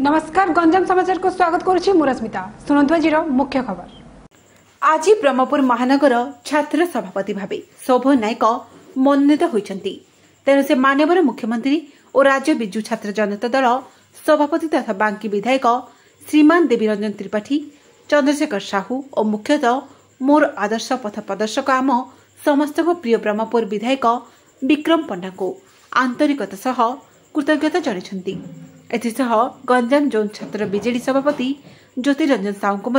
नमस्कार गंजम समाचार को स्वागत करुछि मु रश्मिता सुनंतवा जीरो मुख्य खबर ଆଜି ବ୍ରହ୍ମପୁର ମହାନଗର ଛାତ୍ର ସଭାପତି ଭାବେ ଶୋଭ ନାୟକ ମନୋନୀତ ହୋଇଛନ୍ତି ତେଣୁ ସେ ମାନ୍ୟବର ମୁଖ୍ୟମନ୍ତ୍ରୀ ଓ ରାଜ୍ୟ ବିଜୁ ଛାତ୍ର ଜନତା ଦଳ ସଭାପତି ତଥା ବାଙ୍କୀ ବିଧାୟକ ଶ୍ରୀମାନ ଦେବୀ ରଞ୍ଜନ ତ୍ରିପାଠୀ ଚନ୍ଦ୍ରଶେଖର ସାହୁ ଓ ମୁଖ୍ୟତଃ ମୋର ଆଦର୍ଶ ପଥ ପ୍ରଦର୍ଶକ ଆମ ସମସ୍ତଙ୍କ ପ୍ରିୟ ବ୍ରହ୍ମପୁର ବିଧାୟକ ବିକ୍ରମ ପଣ୍ଡାଙ୍କୁ ଆନ୍ତରିକତା ସହ କୃତଜ୍ଞତା ଜଣାଇଛନ୍ତି एसह गञ्जाम जोन छतर विजेडि सभापति ज्योतिरञ्जन साहुम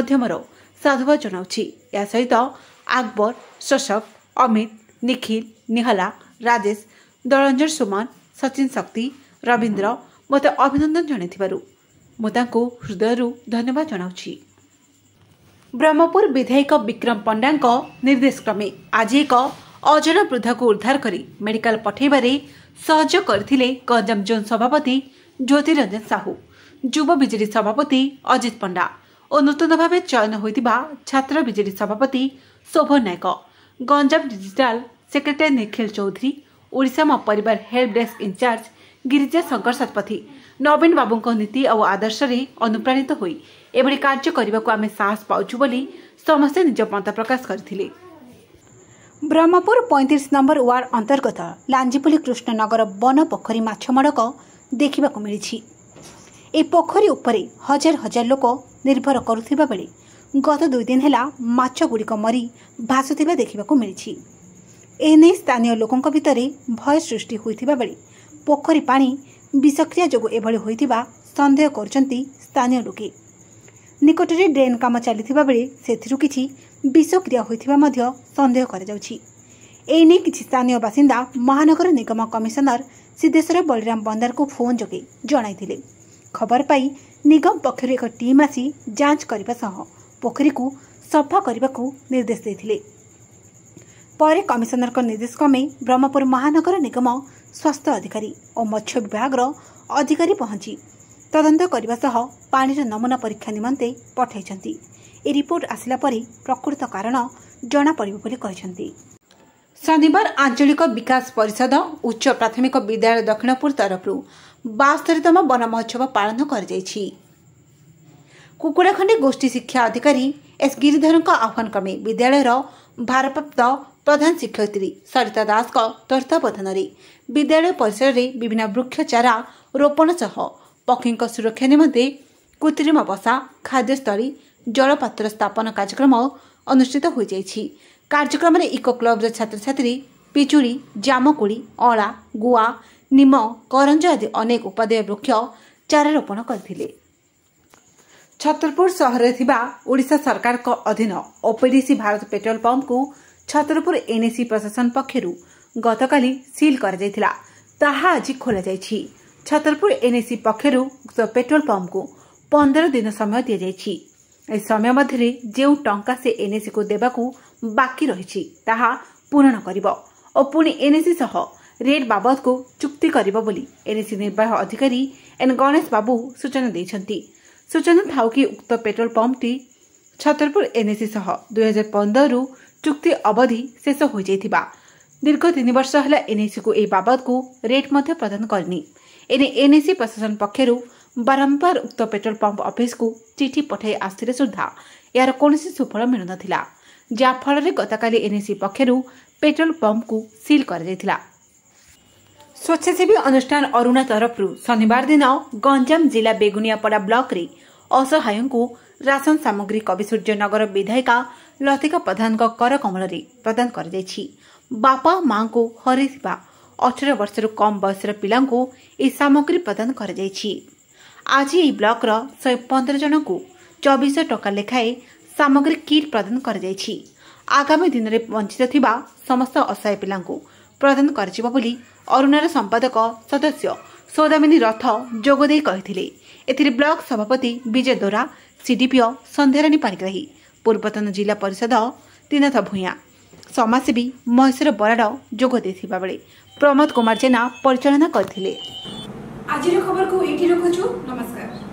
साधुवाद जनाउँछ यसहित आकबर शोषक अमित निखिल निहला राजेश दलञ्जर सुमन सचिन शक्ति रविन्द्र मते अभिनन्द धन्यवाद जनाउँछ ब्रह्मपुर विधायक विक्रम पण्डाको निर्देशक्रमे आज एक अजा वृद्धा उद्धारक मेडिकल पठाइबारे सहयोग गरि जो सभापति ଜ୍ୟୋତିରଞ୍ଜନ ସାହୁ ଯୁବ ବିଜେଡ଼ି ସଭାପତି ଅଜିତ ପଣ୍ଡା ଓ ନୂତନ ଭାବେ ଚୟନ ହୋଇଥିବା ଛାତ୍ର ବିଜେଡ଼ି ସଭାପତି Sobhan Nayak Ganjam digital secretary Nikhil Choudhury Odisha Mo Parivar help desk incharge Girija Shankar Satpathy ନବୀନ ବାବୁଙ୍କ ନୀତି ଆଉ ଆଦର୍ଶରେ ଅନୁପ୍ରାଣିତ ହୋଇ ଏଭଳି କାର୍ଯ୍ୟ କରିବାକୁ ଆମେ ସାହସ ପାଉଛୁ ବୋଲି ସମସ୍ତେ ନିଜ ମତ ପ୍ରକାଶ କରିଥିଲେ ବ୍ରହ୍ମପୁର ପଇଁତିରିଶ ନମ୍ବର ୱାର୍ଡ଼ ଅନ୍ତର୍ଗତ ଲାଞ୍ଜିପଲି କୃଷ୍ଣନଗର ବନ ପୋଖରୀ ମାଛମଡ଼କ ଦେଖିବାକୁ ମିଳିଛି ଏହି ପୋଖରୀ ଉପରେ ହଜାର ହଜାର ଲୋକ ନିର୍ଭର କରୁଥିବା ବେଳେ ଗତ ଦୁଇ ଦିନ ହେଲା ମାଛଗୁଡ଼ିକ ମରି ଭାସୁଥିବା ଦେଖିବାକୁ ମିଳିଛି ଏନେଇ ସ୍ଥାନୀୟ ଲୋକଙ୍କ ଭିତରେ ଭୟ ସୃଷ୍ଟି ହୋଇଥିବା ବେଳେ ପୋଖରୀ ପାଣି ବିଷକ୍ରିୟା ଯୋଗୁଁ ଏଭଳି ହୋଇଥିବା ସନ୍ଦେହ କରୁଛନ୍ତି ସ୍ଥାନୀୟ ଲୋକେ ନିକଟରେ ଡ୍ରେନ୍ କାମ ଚାଲିଥିବା ବେଳେ ସେଥିରୁ କିଛି ବିଷକ୍ରିୟା ହୋଇଥିବା ମଧ୍ୟ ସନ୍ଦେହ କରାଯାଉଛି ଏନେଇ କିଛି ସ୍ଥାନୀୟ ବାସିନ୍ଦା ମହାନଗର ନିଗମ କମିଶନର ସେ ଦେଶର ବଳିରାମ ବନ୍ଦରକୁ ଫୋନ୍ ଯୋଗେ ଜଣାଇଥିଲେ ଖବର ପାଇ ନିଗମ ପକ୍ଷରୁ ଏକ ଟିମ୍ ଆସି ଯାଞ୍ଚ କରିବା ସହ ପୋଖରୀକୁ ସଫା କରିବାକୁ ନିର୍ଦ୍ଦେଶ ଦେଇଥିଲେ ପରେ କମିଶନରଙ୍କ ନିର୍ଦ୍ଦେଶ କ୍ରମେ ବ୍ରହ୍ମପୁର ମହାନଗର ନିଗମ ସ୍ୱାସ୍ଥ୍ୟ ଅଧିକାରୀ ଓ ମତ୍ସ୍ୟ ବିଭାଗର ଅଧିକାରୀ ପହଞ୍ଚି ତଦନ୍ତ କରିବା ସହ ପାଣିର ନମୁନା ପରୀକ୍ଷା ନିମନ୍ତେ ପଠାଇଛନ୍ତି ଏହି ରିପୋର୍ଟ ଆସିଲା ପରେ ପ୍ରକୃତ କାରଣ ଜଣାପଡ଼ିବ ବୋଲି କହିଛନ୍ତି ଶନିବାର ଆଞ୍ଚଳିକ ବିକାଶ ପରିଷଦ ଉଚ୍ଚ ପ୍ରାଥମିକ ବିଦ୍ୟାଳୟ ଦକ୍ଷିଣପୁର ତରଫରୁ ବାସ୍ତରୀତମ ବନ ମହୋତ୍ସବ ପାଳନ କରାଯାଇଛି କୁକୁଡ଼ାଖଣ୍ଡି ଗୋଷ୍ଠୀ ଶିକ୍ଷା ଅଧିକାରୀ ଏସ୍ ଗିରିଧରଙ୍କ ଆହ୍ୱାନ କ୍ରମେ ବିଦ୍ୟାଳୟର ଭାରପ୍ରାପ୍ତ ପ୍ରଧାନ ଶିକ୍ଷୟିତ୍ରୀ ସରିତା ଦାସଙ୍କ ତତ୍ତ୍ୱାବଧାନରେ ବିଦ୍ୟାଳୟ ପରିସରରେ ବିଭିନ୍ନ ବୃକ୍ଷ ଚାରା ରୋପଣ ସହ ପକ୍ଷୀଙ୍କ ସୁରକ୍ଷା ନିମନ୍ତେ କୃତ୍ରିମ ବସା ଖାଦ୍ୟସ୍ଥଳୀ ଜଳପାତ୍ର ସ୍ଥାପନ କାର୍ଯ୍ୟକ୍ରମ ଅନୁଷ୍ଠିତ ହୋଇଯାଇଛି କାର୍ଯ୍ୟକ୍ରମରେ ଇକୋ କ୍ଲବ୍ର ଛାତ୍ରଛାତ୍ରୀ ପିଜୁଳି ଜାମକୁଳି ଅଁଳା ଗୁଆ ନିମ କରଞ୍ଜ ଆଦି ଅନେକ ଉପାଦେୟ ବୃକ୍ଷ ଚାରାରୋପଣ କରିଥିଲେ ଛତ୍ରପୁର ସହରରେ ଥିବା ଓଡ଼ିଶା ସରକାରଙ୍କ ଅଧୀନ ଓପିଡିସି ଭାରତ ପେଟ୍ରୋଲ ପମ୍ପକୁ ଛତ୍ରପୁର ଏନ୍ଏସି ପ୍ରଶାସନ ପକ୍ଷରୁ ଗତକାଲି ସିଲ୍ କରାଯାଇଥିଲା ତାହା ଆଜି ଖୋଲାଯାଇଛି ଛତ୍ରପୁର ଏନ୍ଏସି ପକ୍ଷରୁ ପେଟ୍ରୋଲ ପମ୍ପକୁ ପନ୍ଦର ଦିନ ସମୟ ଦିଆଯାଇଛି ଏହି ସମୟ ମଧ୍ୟରେ ଯେଉଁ ଟଙ୍କା ସେ ଏନ୍ଏସିକୁ ଦେବାକୁ बाकि पूरण एनए को चुक्ति अधिकारी एन गणेश बाबू सूचना सूचना थाउक उक्त पेट्रोल पम्प टी छतरपुर एनएसी दुई हजार रु चुक्ति अवधि शेषतिर्ष एनएसी को रेट प्रदान एने एसि प्रशासन पक्ष बारम्बार उक्त पेट्रोल पम्प अफिसक चिठी पठाइसुले सुधा यहाँ कलुन ଯାହାଫଳରେ ଗତକାଲି ଏନ୍ଏସି ପକ୍ଷରୁ ପେଟ୍ରୋଲ ପମ୍ପକୁ ସିଲ୍ କରାଯାଇଥିଲା ସ୍ୱେଚ୍ଛାସେବୀ ଅନୁଷ୍ଠାନ ଅରୁଣା ତରଫରୁ ଶନିବାର ଦିନ ଗଞ୍ଜାମ ଜିଲ୍ଲା ବେଗୁନିଆପଡ଼ା ବ୍ଲକରେ ଅସହାୟଙ୍କୁ ରାସନ ସାମଗ୍ରୀ କବିସୂର୍ଯ୍ୟ ନଗର ବିଧାୟିକା ଲତିକା ପ୍ରଧାନଙ୍କ କର କମଳରେ ପ୍ରଦାନ କରାଯାଇଛି ବାପା ମାଙ୍କୁ ହରାଇଥିବା ଅଠର ବର୍ଷରୁ କମ୍ ବୟସର ପିଲାଙ୍କୁ ଏହି ସାମଗ୍ରୀ ପ୍ରଦାନ କରାଯାଇଛି ଆଜି ଏହି ବ୍ଲକର ଶହେ ପନ୍ଦର ଜଣଙ୍କୁ ଚବିଶ ଟଙ୍କା ଲେଖାଏଁ ସାମଗ୍ରୀ କିଟ୍ ପ୍ରଦାନ କରାଯାଇଛି ଆଗାମୀ ଦିନରେ ବଞ୍ଚିତ ଥିବା ସମସ୍ତ ଅସହାୟ ପିଲାଙ୍କୁ ପ୍ରଦାନ କରାଯିବ ବୋଲି ଅରୁଣର ସମ୍ପାଦକ ସଦସ୍ୟ ସୌଦାମିନୀ ରଥ ଯୋଗଦେଇ କହିଥିଲେ ଏଥିରେ ବ୍ଲକ ସଭାପତି ବିଜୟ ଦୋରା ସିଡିପିଓ ସନ୍ଧ୍ୟାରାଣୀ ପାଣିଗ୍ରାହୀ ପୂର୍ବତନ ଜିଲ୍ଲା ପରିଷଦ ତିନାଥ ଭୂୟାଁ ସମାଜସେବୀ ମହେଶ୍ୱର ବରାଡ ଯୋଗ ଦେଇଥିବା ବେଳେ ପ୍ରମୋଦ କୁମାର ଜେନା ପରିଚାଳନା କରିଥିଲେ